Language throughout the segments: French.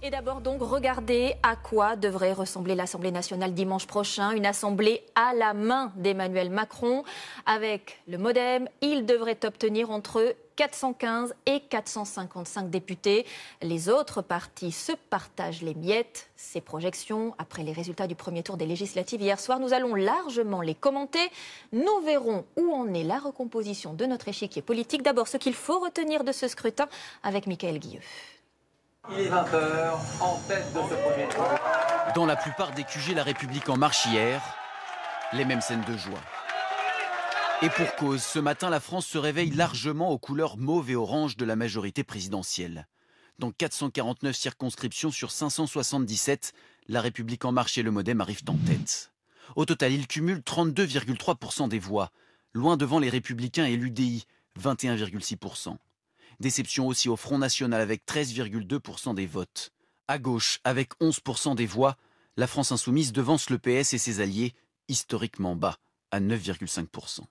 Et d'abord donc, regardez à quoi devrait ressembler l'Assemblée nationale dimanche prochain. Une assemblée à la main d'Emmanuel Macron. Avec le modem, il devrait obtenir entre 415 et 455 députés. Les autres partis se partagent les miettes. Ces projections, après les résultats du premier tour des législatives hier soir, nous allons largement les commenter. Nous verrons où en est la recomposition de notre échiquier politique. D'abord, ce qu'il faut retenir de ce scrutin avec Michael Guilleux. Il est 20 en tête de ce premier tour. Dans la plupart des QG La République en marche hier, les mêmes scènes de joie. Et pour cause, ce matin, la France se réveille largement aux couleurs mauve et orange de la majorité présidentielle. Dans 449 circonscriptions sur 577, La République en marche et le Modem arrivent en tête. Au total, ils cumulent 32,3% des voix, loin devant les Républicains et l'UDI, 21,6%. Déception aussi au Front National avec 13,2% des votes. À gauche, avec 11% des voix, la France insoumise devance le PS et ses alliés, historiquement bas, à 9,5%.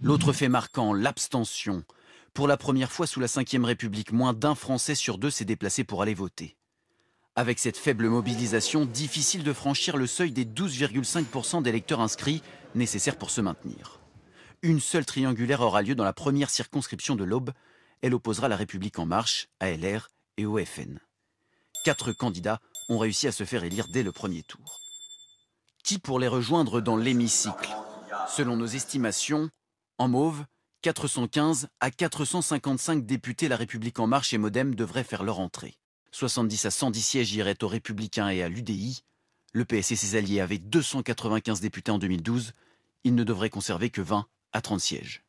L'autre fait marquant, l'abstention. Pour la première fois sous la Ve République, moins d'un Français sur deux s'est déplacé pour aller voter. Avec cette faible mobilisation, difficile de franchir le seuil des 12,5% d'électeurs inscrits, nécessaires pour se maintenir. Une seule triangulaire aura lieu dans la première circonscription de l'Aube, elle opposera la République en marche, à LR et au FN. Quatre candidats ont réussi à se faire élire dès le premier tour. Qui pour les rejoindre dans l'hémicycle Selon nos estimations, en mauve, 415 à 455 députés La République en marche et Modem devraient faire leur entrée. 70 à 110 sièges iraient aux Républicains et à l'UDI. Le PS et ses alliés avaient 295 députés en 2012. Ils ne devraient conserver que 20 à 30 sièges.